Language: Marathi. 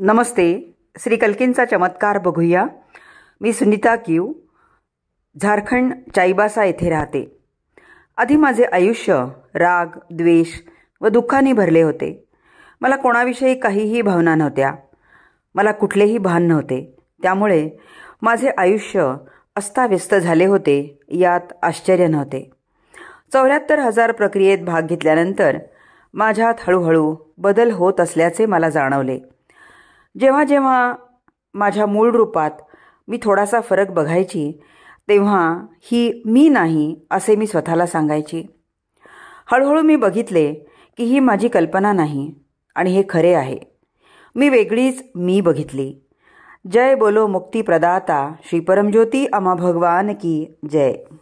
नमस्ते श्री कल्कीनचा चमत्कार बघूया मी सुनीता किव झारखंड चाईबासा येथे राहते आधी माझे आयुष्य राग द्वेष व दुःखाने भरले होते मला कोणाविषयी काहीही भावना नव्हत्या मला कुठलेही भान नव्हते त्यामुळे माझे आयुष्य अस्ताव्यस्त झाले होते यात आश्चर्य नव्हते चौऱ्याहत्तर हजार प्रक्रियेत भाग घेतल्यानंतर माझ्यात हळूहळू बदल होत असल्याचे मला जाणवले जेव्हा जेव्हा माझ्या मूळ रूपात मी थोडासा फरक बघायची तेव्हा ही मी नाही असे मी स्वतःला सांगायची हळूहळू मी बघितले की ही माझी कल्पना नाही आणि हे खरे आहे मी वेगळीच मी बघितली जय बोलो मुक्ती प्रदाता श्री परमज्योती अमा भगवान की जय